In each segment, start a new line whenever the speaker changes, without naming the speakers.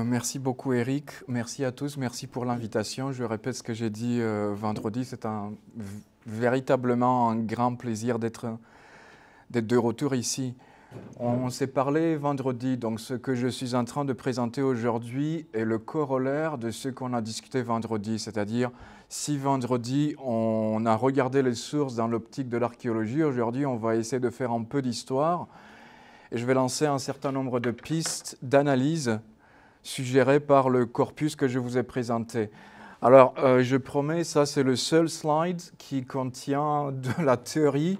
Euh, merci beaucoup Eric, merci à tous, merci pour l'invitation. Je répète ce que j'ai dit euh, vendredi, c'est un, véritablement un grand plaisir d'être de retour ici. On s'est parlé vendredi, donc ce que je suis en train de présenter aujourd'hui est le corollaire de ce qu'on a discuté vendredi, c'est-à-dire si vendredi on a regardé les sources dans l'optique de l'archéologie, aujourd'hui on va essayer de faire un peu d'histoire et je vais lancer un certain nombre de pistes d'analyse suggéré par le corpus que je vous ai présenté. Alors, euh, je promets, ça c'est le seul slide qui contient de la théorie.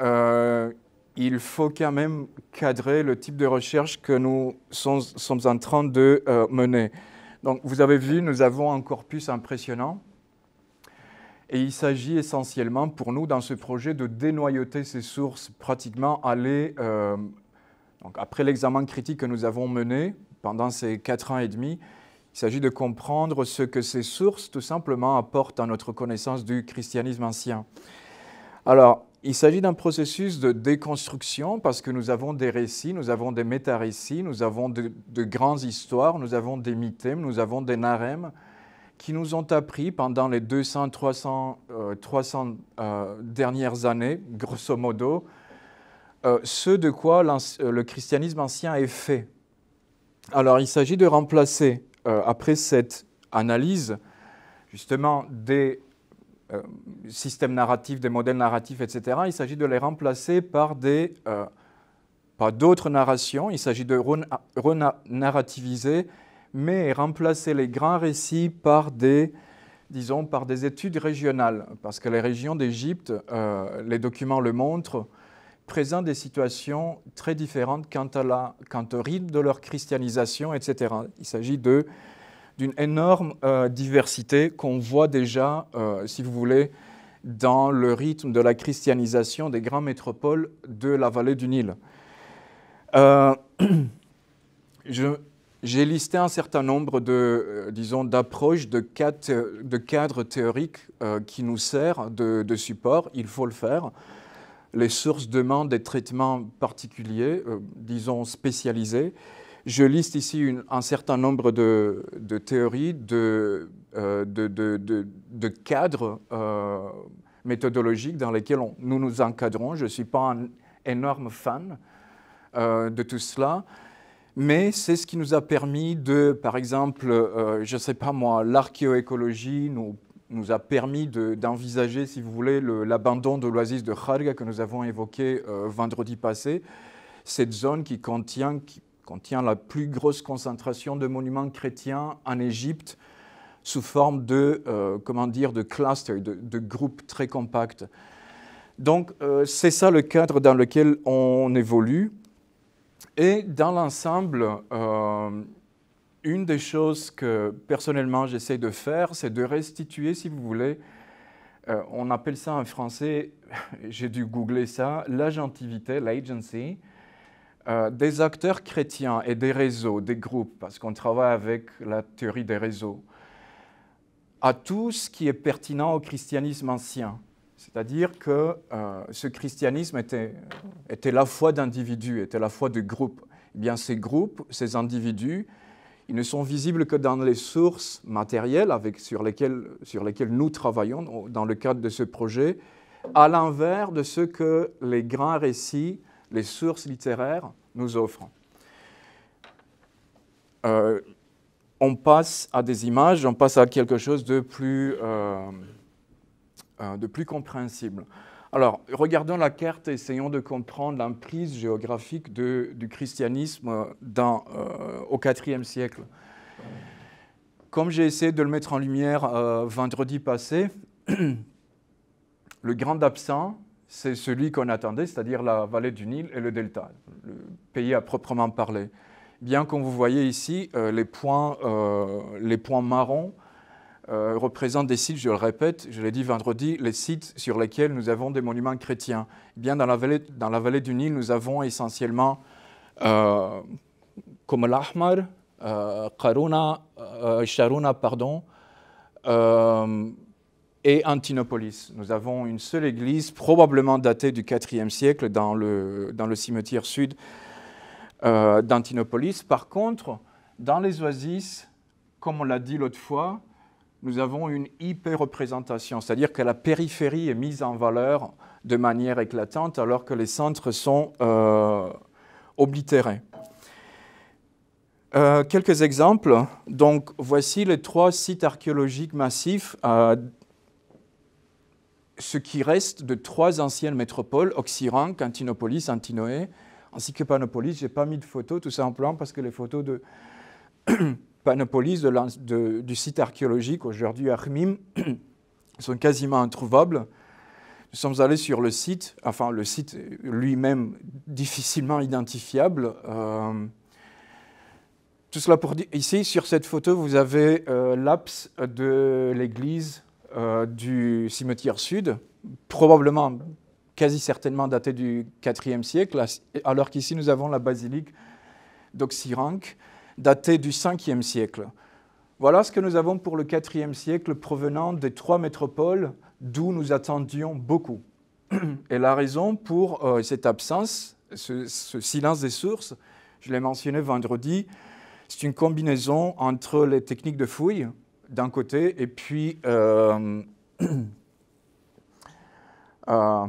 Euh, il faut quand même cadrer le type de recherche que nous sommes, en train de euh, mener. Donc, vous avez vu, nous avons un corpus impressionnant. Et il s'agit essentiellement pour nous, dans ce projet, de dénoyauter ces sources, pratiquement aller, donc après l'examen critique que nous avons mené, pendant ces quatre ans et demi, il s'agit de comprendre ce que ces sources, tout simplement, apportent à notre connaissance du christianisme ancien. Alors, il s'agit d'un processus de déconstruction parce que nous avons des récits, nous avons des métarécits, nous avons de, grandes histoires, nous avons des mythèmes, nous avons des narèmes qui nous ont appris pendant les 200, 300, euh, euh, dernières années, grosso modo, euh, ce de quoi le christianisme ancien est fait. Alors il s'agit de remplacer, euh, après cette analyse, justement des euh, systèmes narratifs, des modèles narratifs, etc., il s'agit de les remplacer par des... Euh, d'autres narrations, il s'agit de renarrativiser, mais remplacer les grands récits par des, disons, par des études régionales, parce que les régions d'Égypte, les documents le montrent, présentent des situations très différentes quant, au rythme de leur christianisation, etc. Il s'agit d'une énorme euh, diversité qu'on voit déjà, euh, si vous voulez, dans le rythme de la christianisation des grandes métropoles de la vallée du Nil. Euh, j'ai listé un certain nombre de, disons, d'approches, de, cadres théoriques qui nous servent de, support. Il faut le faire les sources demandent des traitements particuliers, euh, disons spécialisés. Je liste ici un certain nombre de, théories, euh, de, de, cadres euh, méthodologiques dans lesquels nous nous encadrons. Je ne suis pas un énorme fan de tout cela, mais c'est ce qui nous a permis de, par exemple, je ne sais pas moi, l'archéoécologie nous nous a permis d'envisager, si vous voulez, l'abandon de l'oasis de Kharga que nous avons évoqué euh, vendredi passé, cette zone qui contient, qui contient la plus grosse concentration de monuments chrétiens en Égypte sous forme de, euh, comment dire, de clusters, de, groupes très compacts. Donc euh, c'est ça le cadre dans lequel on évolue. Et dans l'ensemble, une des choses que personnellement j'essaie de faire, c'est de restituer, si vous voulez, euh, on appelle ça en français, j'ai dû googler ça, l'agentivité, l'agency, euh, des acteurs chrétiens et des réseaux, des groupes, parce qu'on travaille avec la théorie des réseaux, à tout ce qui est pertinent au christianisme ancien. C'est-à-dire que euh, ce christianisme était, était la foi d'individus, était la foi de groupes. Eh bien, ces groupes, ces individus, ils ne sont visibles que dans les sources matérielles sur, lesquelles, nous travaillons dans le cadre de ce projet, à l'inverse de ce que les grands récits, les sources littéraires nous offrent. Euh, on passe à des images, on passe à quelque chose de plus, euh, euh, de plus compréhensible. Alors, regardons la carte et essayons de comprendre l'emprise géographique du christianisme euh, au IVe siècle. Comme j'ai essayé de le mettre en lumière euh, vendredi passé, le grand absent, c'est celui qu'on attendait, c'est-à-dire la vallée du Nil et le delta, le pays à proprement parler. Bien qu'on vous voyez ici, euh, les points marrons euh, représentent des sites, je le répète, je l'ai dit vendredi, les sites sur lesquels nous avons des monuments chrétiens. Eh bien, dans la vallée, dans la vallée du Nil, nous avons essentiellement euh, comme l'Ahmar, euh, Karuna, euh, Sharuna, pardon, et Antinopolis. Nous avons une seule église, probablement datée du IVe siècle, dans le cimetière sud d'Antinopolis. Par contre, dans les oasis, comme on l'a dit l'autre fois, nous avons une hyper-représentation, c'est-à-dire que la périphérie est mise en valeur de manière éclatante alors que les centres sont euh, oblitérés. Euh, quelques exemples. Donc, voici les trois sites archéologiques massifs, euh, ce qui reste de trois anciennes métropoles, Oxyran, Cantinopolis, Antinoé, ainsi que Panopolis. Je n'ai pas mis de photos, tout simplement parce que les photos de Panopolis du site archéologique aujourd'hui à Khmim sont quasiment introuvables. Nous sommes allés sur le site, enfin le site lui-même difficilement identifiable. Euh, tout cela pour dire, ici, sur cette photo, vous avez euh, l'apse de l'église euh, du cimetière sud, probablement, quasi certainement datée du IVe siècle, alors qu'ici nous avons la basilique d'Oxyranque daté du 5e siècle. Voilà ce que nous avons pour le 4e siècle provenant des trois métropoles d'où nous attendions beaucoup. Et la raison pour euh, cette absence, ce, silence des sources, je l'ai mentionné vendredi, c'est une combinaison entre les techniques de fouille d'un côté et puis... Euh, euh,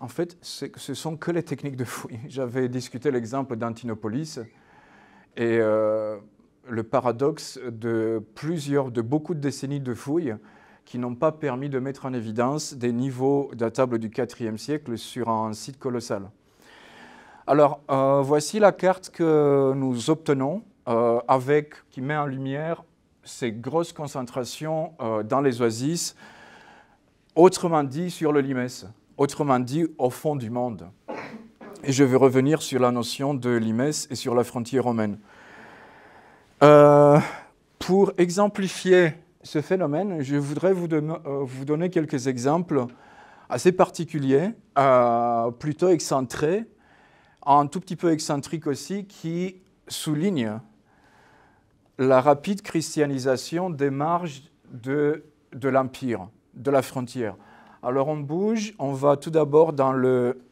en fait, ce sont que les techniques de fouille. J'avais discuté l'exemple d'Antinopolis. Et euh, le paradoxe de plusieurs, de beaucoup de décennies de fouilles qui n'ont pas permis de mettre en évidence des niveaux datables du IVe siècle sur un site colossal. Alors, euh, voici la carte que nous obtenons euh, avec, qui met en lumière ces grosses concentrations dans les oasis, autrement dit sur le Limes, autrement dit au fond du monde. Et je vais revenir sur la notion de l'IMES et sur la frontière romaine. Euh, pour exemplifier ce phénomène, je voudrais vous, euh, vous donner quelques exemples assez particuliers, euh, plutôt excentrés, un tout petit peu excentriques aussi, qui soulignent la rapide christianisation des marges de, de l'Empire, de la frontière. Alors on bouge, on va tout d'abord dans le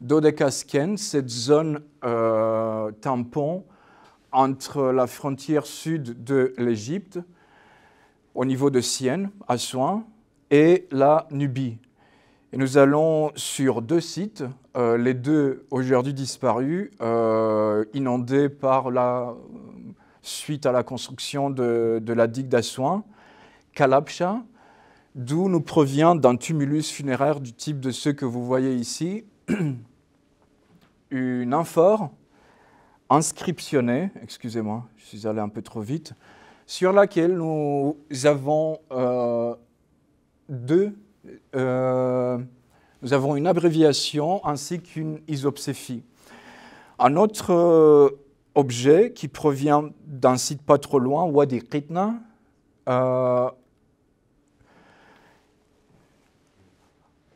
d'odekasken, cette zone euh, tampon entre la frontière sud de l'Égypte, au niveau de Sienne, à et la Nubie. Et nous allons sur deux sites, euh, les deux aujourd'hui disparus, euh, inondés par la suite à la construction de, la digue d'Assouan, Kalabcha, d'où nous provient d'un tumulus funéraire du type de ceux que vous voyez ici, une amphore inscriptionnée, excusez-moi, je suis allé un peu trop vite, sur laquelle nous avons euh, deux, euh, nous avons une abréviation ainsi qu'une isopséphie. Un autre euh, objet qui provient d'un site pas trop loin, Wadi Qitna,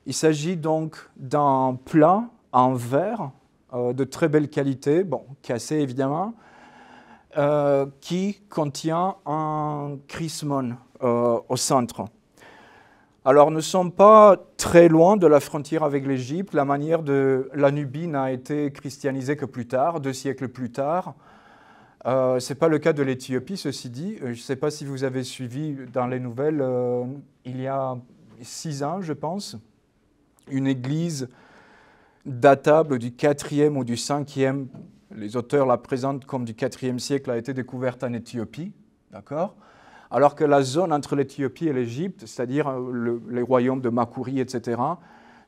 Il s'agit donc d'un plat en verre euh, de très belle qualité, bon, cassé évidemment, euh, qui contient un chrismon euh, au centre. Alors, ne sommes pas très loin de la frontière avec l'Égypte. La manière de la Nubie n'a été christianisée que plus tard, deux siècles plus tard. ce n'est pas le cas de l'Éthiopie, ceci dit. Je ne sais pas si vous avez suivi dans les nouvelles, il y a six ans, je pense, une église datable du 4e ou du 5e, les auteurs la présentent comme du 4e siècle, a été découverte en Éthiopie, d'accord Alors que la zone entre l'Éthiopie et l'Égypte, c'est-à-dire euh, les royaumes de Makoury, etc.,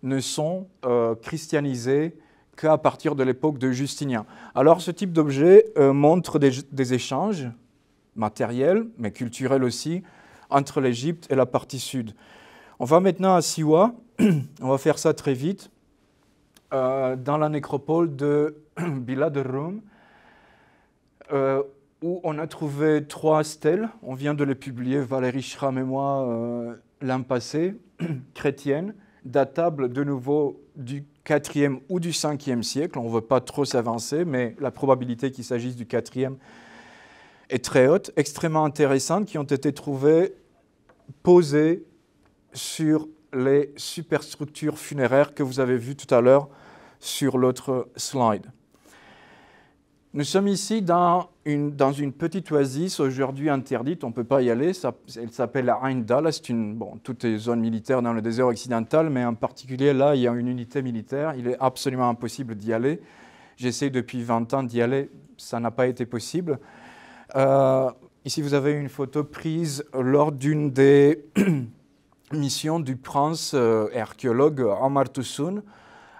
ne sont euh, christianisés qu'à partir de l'époque de Justinien. Alors ce type d'objet euh, montre des, échanges matériels, mais culturels aussi, entre l'Égypte et la partie sud. On va maintenant à Siwa, on va faire ça très vite, euh, dans la nécropole de Bila de Rome, euh, où on a trouvé trois stèles. On vient de les publier, Valérie Schram et moi, euh, l'an passé, chrétiennes, datables de nouveau du 4e ou du 5e siècle. On ne veut pas trop s'avancer, mais la probabilité qu'il s'agisse du 4e est très haute, extrêmement intéressante qui ont été trouvées posées sur les superstructures funéraires que vous avez vues tout à l'heure sur l'autre slide. Nous sommes ici dans une, dans une petite oasis aujourd'hui interdite, on ne peut pas y aller. elle s'appelle Aindal. C'est une, bon, toutes les zones militaires dans le désert occidental, mais en particulier là, il y a une unité militaire. Il est absolument impossible d'y aller. J'essaie depuis 20 ans d'y aller, ça n'a pas été possible. Euh, ici, vous avez une photo prise lors d'une des mission du prince euh, archéologue Omar Toussoun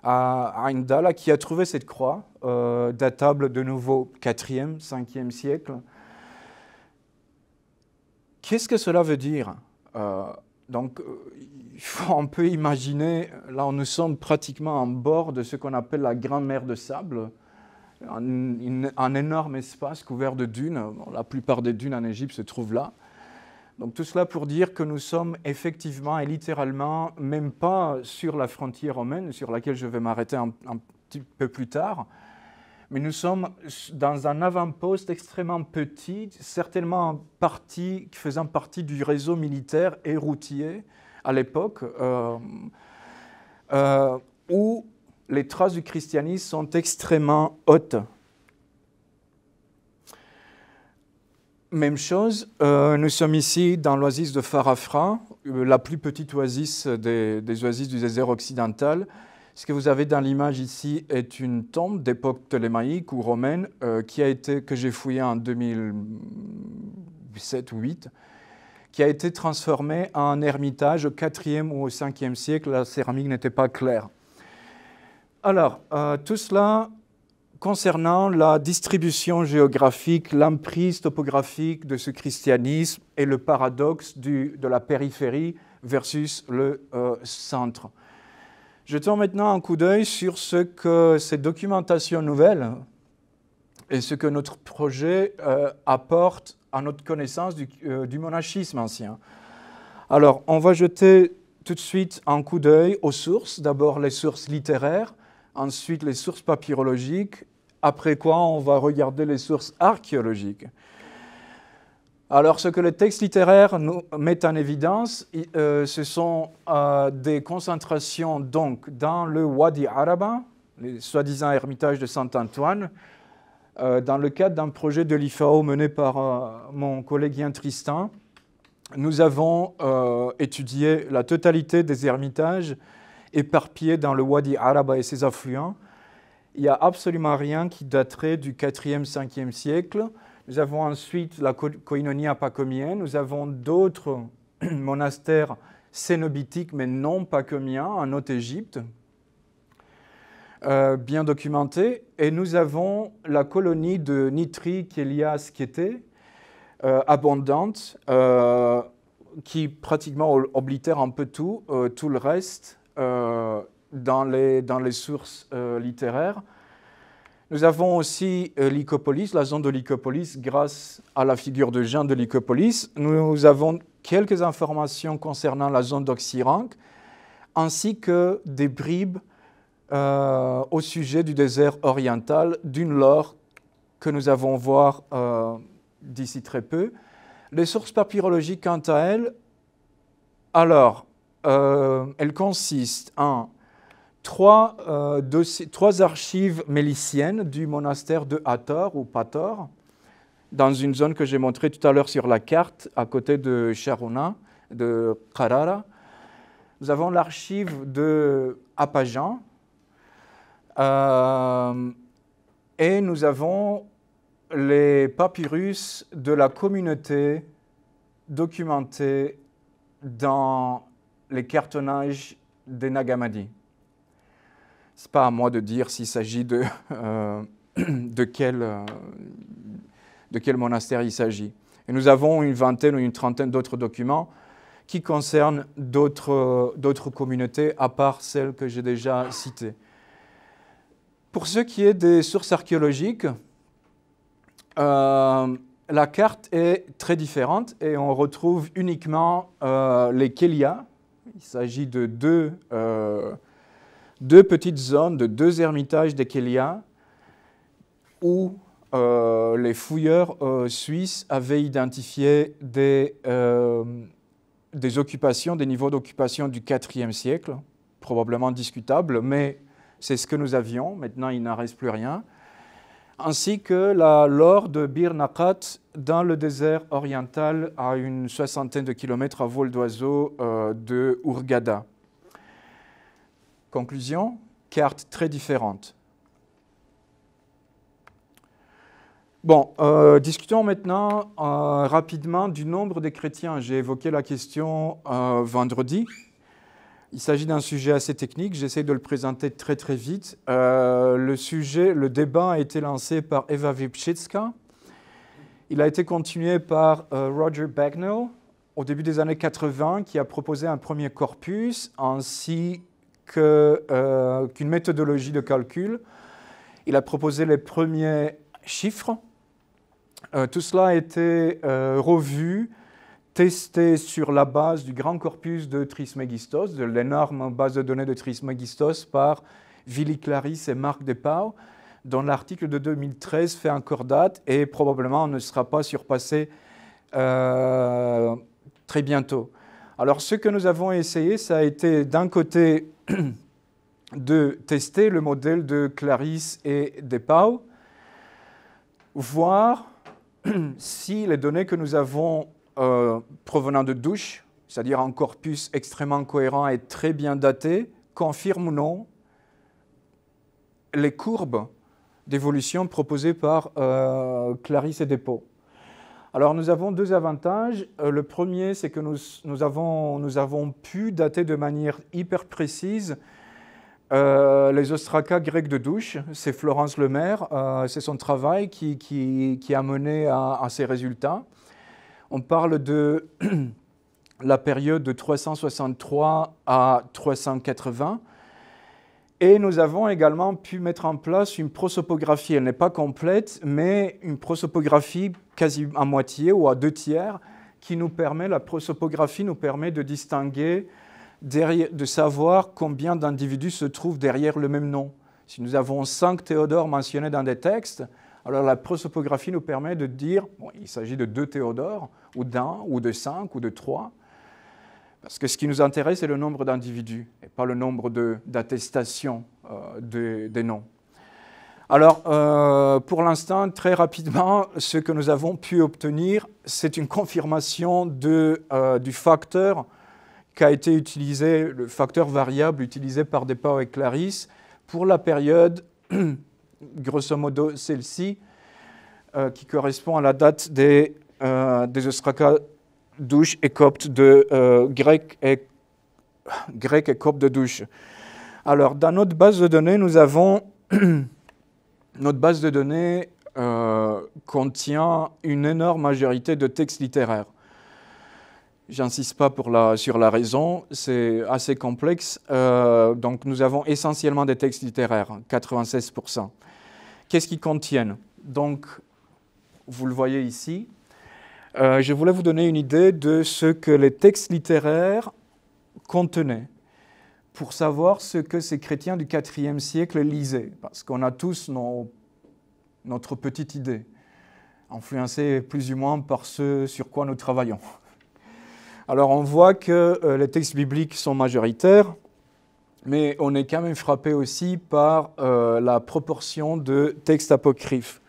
à Indala qui a trouvé cette croix euh, datable de nouveau 4e, 5e siècle. Qu'est-ce que cela veut dire euh, donc, on peut imaginer, là, nous sommes pratiquement en bord de ce qu'on appelle la Grande Mer de Sable, un, énorme espace couvert de dunes. La plupart des dunes en Égypte se trouvent là tout cela pour dire que nous sommes effectivement et littéralement même pas sur la frontière romaine, sur laquelle je vais m'arrêter un, petit peu plus tard, mais nous sommes dans un avant-poste extrêmement petit, certainement faisant partie du réseau militaire et routier à l'époque, euh, euh, où les traces du christianisme sont extrêmement hautes. Même chose, euh, nous sommes ici dans l'oasis de Farafra, euh, la plus petite oasis des, oasis du désert occidental. Ce que vous avez dans l'image ici est une tombe d'époque ptolémaïque ou romaine euh, qui a été, que j'ai fouillée en 2007 ou 2008, qui a été transformée en ermitage au 4e ou au 5e siècle. La céramique n'était pas claire. Alors, tout cela concernant la distribution géographique, l'emprise topographique de ce christianisme et le paradoxe de la périphérie versus le euh, centre, centre. Jetons maintenant un coup d'œil sur ce que cette documentation nouvelle et ce que notre projet euh, apporte à notre connaissance euh, du monachisme ancien. Alors, on va jeter tout de suite un coup d'œil aux sources, d'abord les sources littéraires, ensuite les sources papyrologiques après quoi on va regarder les sources archéologiques. Alors ce que le texte littéraire nous met en évidence, euh, ce sont euh, des concentrations donc dans le Wadi Araba, les soi-disant ermitage de Saint-Antoine, euh, dans le cadre d'un projet de l'IFAO mené par mon collègue Yann Tristan. Nous avons étudié la totalité des ermitages éparpillés dans le Wadi Araba et ses affluents, il n'y a absolument rien qui daterait du 4e, 5e siècle. Nous avons ensuite la Koinonia pacomienne, nous avons d'autres monastères cénobitiques, mais non pacomiens, en Haute-Égypte, euh, bien documentés. Et nous avons la colonie de Nitri kelias était euh, abondante, euh, qui pratiquement oblitère un peu tout, tout le reste dans les, dans les sources euh, littéraires. Nous avons aussi euh, Lycopolis, la zone de Lycopolis, grâce à la figure de Jean de Lycopolis. Nous avons quelques informations concernant la zone d'Oxyranque, ainsi que des bribes euh, au sujet du désert oriental, d'une lore que nous avons voir euh, d'ici très peu. Les sources papyrologiques, quant à elles, alors, euh, elle en trois, euh, trois archives méliciennes du monastère de Hathor ou Pator, dans une zone que j'ai montrée tout à l'heure sur la carte, à côté de Charona, de Karara. Nous avons l'archive de Apajan. Euh, et nous avons les papyrus de la communauté documentée dans les cartonnages des Nagamadi. Ce n'est pas à moi de dire s'il s'agit de, euh, de, quel, euh, de quel monastère il s'agit. Et nous avons une vingtaine ou une trentaine d'autres documents qui concernent d'autres communautés à part celles que j'ai déjà citées. Pour ce qui est des sources archéologiques, euh, la carte est très différente et on retrouve uniquement les Kélia. Il s'agit de deux deux petites zones de deux ermitages d'Ekelia où euh, les fouilleurs euh, suisses avaient identifié euh, des, occupations, des niveaux d'occupation du IVe siècle, probablement discutables, mais c'est ce que nous avions. Maintenant, il n'en reste plus rien. Ainsi que la lore de Bir dans le désert oriental à une soixantaine de kilomètres à vol d'oiseau de Ourgada. Conclusion, carte très différente. Bon, euh, discutons maintenant euh, rapidement du nombre des chrétiens. J'ai évoqué la question euh, vendredi. Il s'agit d'un sujet assez technique, j'essaie de le présenter très très vite. le sujet, le débat a été lancé par Eva Wipchitska. Il a été continué par Roger Bagnall au début des années 80 qui a proposé un premier corpus en six euh, qu'une méthodologie de calcul. Il a proposé les premiers chiffres. Euh, tout cela a été euh, revu, testé sur la base du grand corpus de Trismegistos, de l'énorme base de données de Trismegistos par Vili Clarisse et Marc Depau, dont l'article de 2013 fait encore date et probablement ne sera pas surpassé très bientôt. Alors ce que nous avons essayé, ça a été d'un côté de tester le modèle de Clarisse et Depau, voir si les données que nous avons euh, provenant de douche, c'est-à-dire un corpus extrêmement cohérent et très bien daté, confirment ou non les courbes d'évolution proposées par euh, Clarisse et Depau. Alors nous avons deux avantages. Euh, le premier, c'est que nous, avons, pu dater de manière hyper précise euh, les ostracas grecs de douche, c'est Florence Lemaire, euh, c'est son travail qui, a mené à ces résultats. On parle de la période de 363 à 380. Et nous avons également pu mettre en place une prosopographie. Elle n'est pas complète, mais une prosopographie quasi à moitié ou à deux tiers qui nous permet, la prosopographie nous permet de distinguer, de savoir combien d'individus se trouvent derrière le même nom. Si nous avons cinq Théodores mentionnés dans des textes, alors la prosopographie nous permet de dire, il s'agit de deux Théodores, ou d'un, ou de cinq, ou de trois. Parce que ce qui nous intéresse, c'est le nombre d'individus et pas le nombre d'attestations euh, des, noms. Alors, euh, pour l'instant, très rapidement, ce que nous avons pu obtenir, c'est une confirmation de, euh, du facteur qui a été utilisé, le facteur variable utilisé par Depao et Clarisse pour la période, grosso modo celle-ci, qui correspond à la date des, des douche et copte de euh, grec et grec copte de douche. Alors dans notre base de données, nous avons notre base de données euh, contient une énorme majorité de textes littéraires. J'insiste pas pour sur la raison, c'est assez complexe. Euh, donc nous avons essentiellement des textes littéraires, 96%. Qu'est-ce qu'ils contiennent Donc vous le voyez ici, euh, je voulais vous donner une idée de ce que les textes littéraires contenaient pour savoir ce que ces chrétiens du IVe siècle lisaient, parce qu'on a tous nos, notre petite idée, influencée plus ou moins par ce sur quoi nous travaillons. Alors on voit que euh, les textes bibliques sont majoritaires, mais on est quand même frappé aussi par euh, la proportion de textes apocryphes.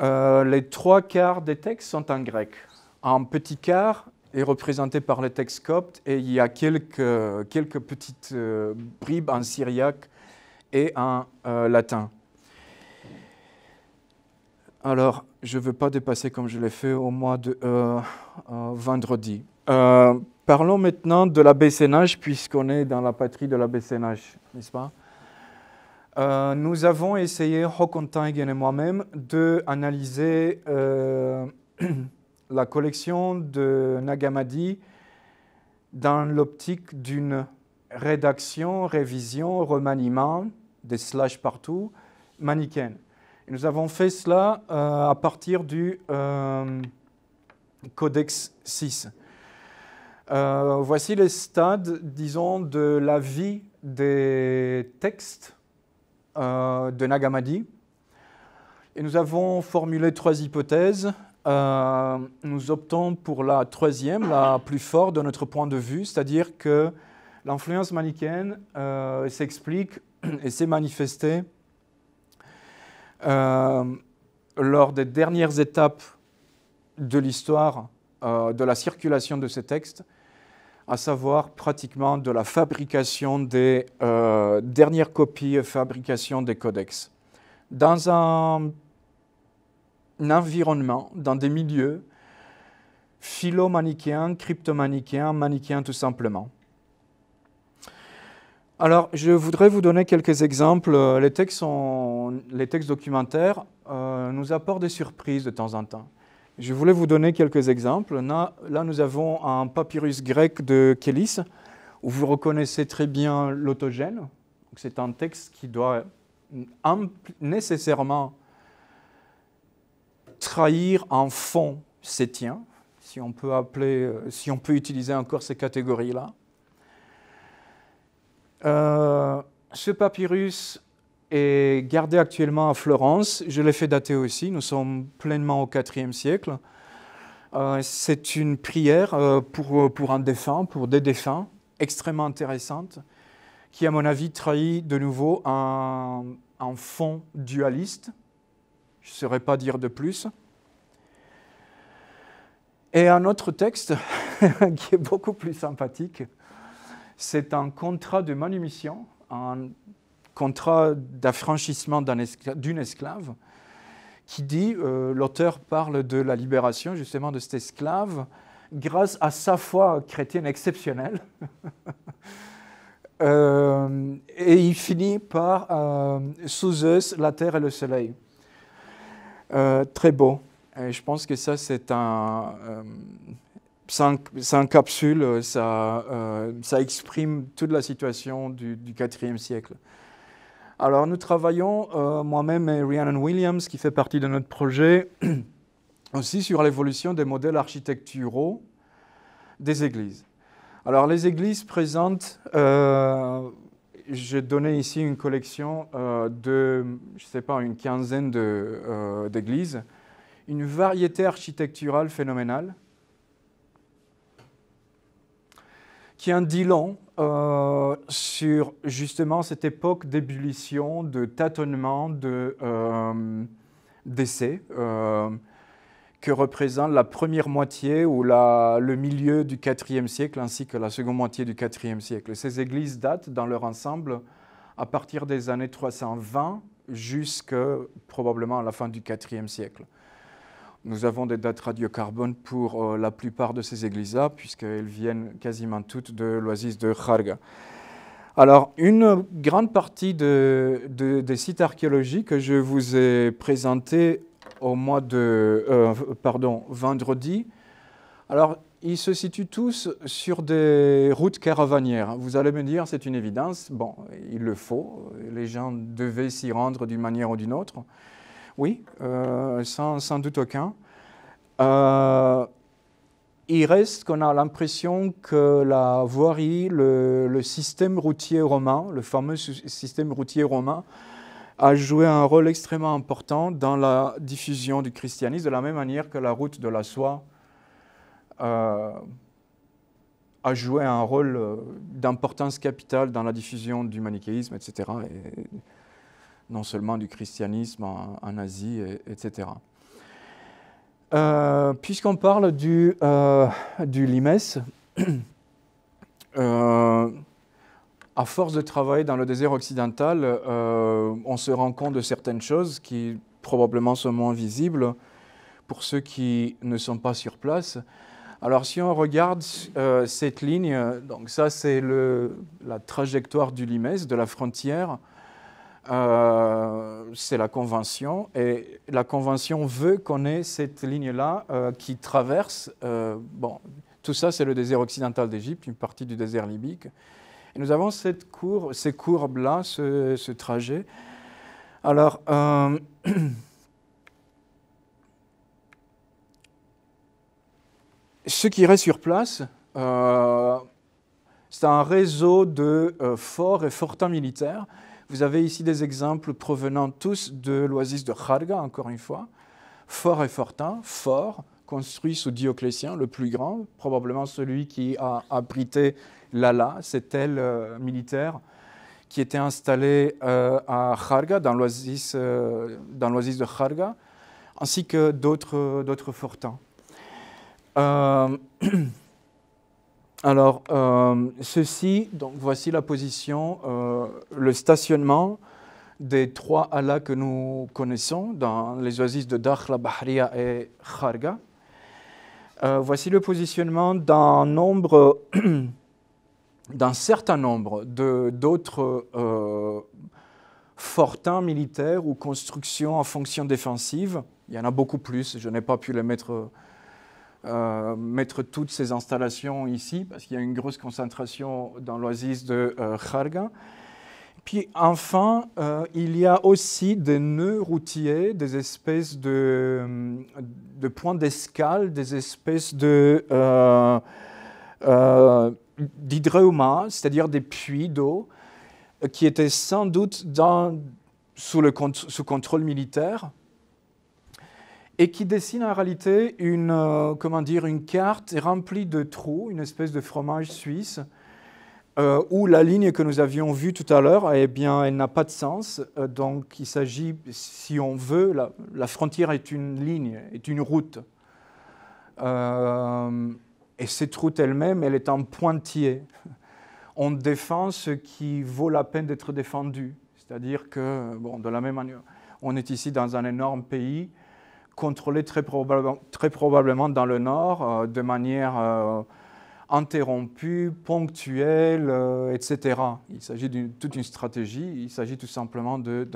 Euh, les trois quarts des textes sont en grec. Un petit quart est représenté par les textes coptes et il y a quelques, quelques petites euh, bribes en syriaque et en euh, latin. Alors, je ne veux pas dépasser comme je l'ai fait au mois de vendredi. parlons maintenant de la puisqu'on est dans la patrie de la n'est-ce pas euh, nous avons essayé, Hokontaigen et moi-même, d'analyser euh, la collection de Nagamadi dans l'optique d'une rédaction, révision, remaniement, des slash partout, manichéenne. nous avons fait cela euh, à partir du Codex 6. voici les stades, disons, de la vie des textes euh, de Nagamadi. Et nous avons formulé trois hypothèses. Euh, nous optons pour la troisième, la plus forte de notre point de vue, c'est-à-dire que l'influence manichéenne euh, s'explique et s'est manifestée lors des dernières étapes de l'histoire de la circulation de ces textes, à savoir pratiquement de la fabrication des euh, dernières copies, fabrication des codex. Dans un, environnement, dans des milieux philo-manichéens, crypto-manichéens, tout simplement. Alors, je voudrais vous donner quelques exemples. Les textes, documentaires euh, nous apportent des surprises de temps en temps. Je voulais vous donner quelques exemples. Là, nous avons un papyrus grec de Kélis, où vous reconnaissez très bien l'autogène. C'est un texte qui doit nécessairement trahir en fond sétien, si on peut appeler, euh, si on peut utiliser encore ces catégories-là. Euh, ce papyrus et gardé actuellement à Florence. Je l'ai fait dater aussi, nous sommes pleinement au IVe siècle. Euh, c'est une prière euh, pour, pour un défunt, pour des défunts, extrêmement intéressante, qui, à mon avis, trahit de nouveau un, fond dualiste. Je ne saurais pas dire de plus. Et un autre texte qui est beaucoup plus sympathique, c'est un contrat de manumission, un contrat d'affranchissement d'une esclave, qui dit, euh, l'auteur parle de la libération justement de cet esclave grâce à sa foi chrétienne exceptionnelle. Euh, et il finit par euh, sous eux la terre et le soleil. très beau. Et je pense que ça, c'est un. ça, encapsule, ça, ça, exprime toute la situation du IVe siècle. Alors nous travaillons, euh, moi-même et Rhiannon Williams, qui fait partie de notre projet, aussi sur l'évolution des modèles architecturaux des églises. Alors les églises présentent, euh, j'ai donné ici une collection euh, de, je ne sais pas, une quinzaine d'églises, une variété architecturale phénoménale qui en dit long euh, sur justement cette époque d'ébullition, de tâtonnement, de, euh, décès d'essai euh, que représente la première moitié ou le milieu du IVe siècle ainsi que la seconde moitié du IVe siècle. ces églises datent dans leur ensemble à partir des années 320 jusqu'à probablement la fin du IVe siècle. Nous avons des dates radiocarbone pour euh, la plupart de ces églises-là, puisqu'elles viennent quasiment toutes de l'oasis de Kharga. Alors, une grande partie des sites archéologiques que je vous ai présentés au mois de euh, pardon, vendredi, alors ils se situent tous sur des routes caravanières. Vous allez me dire, c'est une évidence. Bon, il le faut. Les gens devaient s'y rendre d'une manière ou d'une autre. Oui, euh, sans, doute aucun. Euh, il reste qu'on a l'impression que la voirie, le, système routier romain, le fameux système routier romain, a joué un rôle extrêmement important dans la diffusion du christianisme, de la même manière que la route de la soie euh, a joué un rôle d'importance capitale dans la diffusion du manichéisme, etc non seulement du christianisme en, Asie, etc. Euh, puisqu'on parle du, euh, limes, euh, à force de travailler dans le désert occidental, on se rend compte de certaines choses qui probablement sont moins visibles pour ceux qui ne sont pas sur place. Alors si on regarde cette ligne, donc ça c'est la trajectoire du limes, de la frontière euh, c'est la Convention, et la Convention veut qu'on ait cette ligne-là euh, qui traverse, euh, bon, tout ça c'est le désert occidental d'Égypte, une partie du désert libyque. Et nous avons cette courbe, ces courbes-là, ce, trajet. Alors, ceux qui reste sur place, c'est un réseau de euh, forts et fortins militaires. Vous avez ici des exemples provenant tous de l'oasis de Kharga, encore une fois. Fort et fortin, fort, construit sous Dioclétien, le plus grand, probablement celui qui a abrité Lala, cette aile euh, militaire qui était installée euh, à Kharga, dans l'oasis de Kharga, ainsi que d'autres fortins. Alors, euh, ceci, donc voici la position, euh, le stationnement des trois halas que nous connaissons dans les oasis de Dakhla, Bahria et Kharga. Euh, voici le positionnement d'un nombre, d'un certain nombre d'autres fortins militaires ou constructions en fonction défensive. Il y en a beaucoup plus, je n'ai pas pu les mettre euh, mettre toutes ces installations ici, parce qu'il y a une grosse concentration dans l'oasis de euh, Kharga. Puis enfin, euh, il y a aussi des nœuds routiers, des espèces de, points d'escale, des espèces de c'est-à-dire des puits d'eau, qui étaient sans doute sous, le, sous contrôle militaire, et qui dessine en réalité une, euh, comment dire, une carte remplie de trous, une espèce de fromage suisse, euh, où la ligne que nous avions vue tout à l'heure, eh bien, elle n'a pas de sens. Euh, donc, il s'agit, si on veut, la, la, frontière est une ligne, est une route. et cette route elle-même, elle est en pointillé. On défend ce qui vaut la peine d'être défendu. C'est-à-dire que, bon, de la même manière, on est ici dans un énorme pays contrôlés très, très probablement dans le Nord euh, de manière euh, interrompue, ponctuelle, euh, etc. Il s'agit d'une toute une stratégie, il s'agit tout simplement de,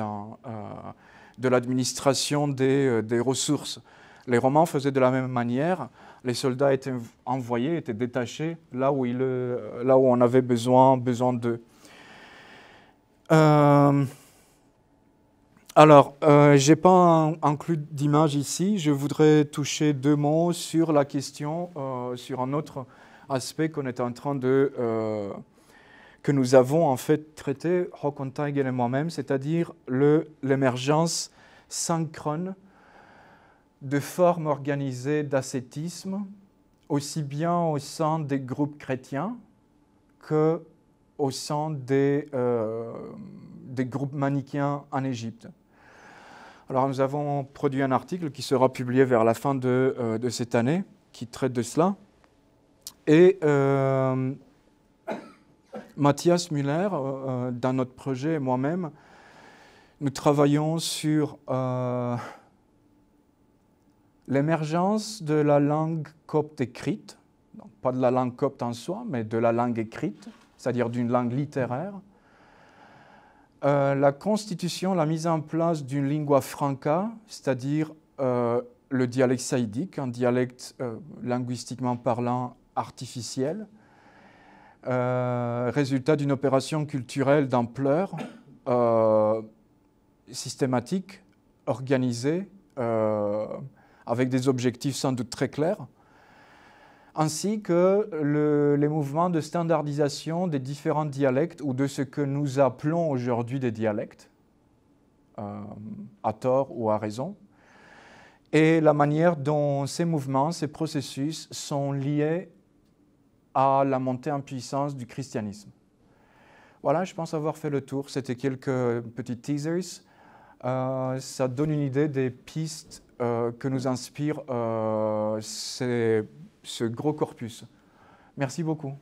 l'administration des, ressources. Les Romains faisaient de la même manière. Les soldats étaient envoyés, étaient détachés là où, on avait besoin, besoin d'eux. Alors, euh, je n'ai pas inclus d'image ici. Je voudrais toucher deux mots sur la question, euh, sur un autre aspect qu'on est en train euh, que nous avons en fait traité, Hockentagel et moi-même, c'est-à-dire l'émergence synchrone de formes organisées d'ascétisme, aussi bien au sein des groupes chrétiens que au sein des, des groupes manichéens en Égypte. Alors nous avons produit un article qui sera publié vers la fin de, euh, cette année, qui traite de cela. Et euh, Mathias Muller, euh, dans notre projet, et moi-même, nous travaillons sur l'émergence de la langue copte écrite, pas de la langue copte en soi, mais de la langue écrite, c'est-à-dire d'une langue littéraire, euh, la constitution, la mise en place d'une lingua franca, c'est-à-dire euh, le dialecte saïdique, un dialecte euh, linguistiquement parlant artificiel, résultat d'une opération culturelle d'ampleur systématique, organisée, avec des objectifs sans doute très clairs ainsi que les mouvements de standardisation des différents dialectes ou de ce que nous appelons aujourd'hui des dialectes, euh, à tort ou à raison, et la manière dont ces mouvements, ces processus sont liés à la montée en puissance du christianisme. Voilà, je pense avoir fait le tour. C'était quelques petits teasers. Euh, ça donne une idée des pistes euh, que nous inspirent ces ce gros corpus. Merci beaucoup.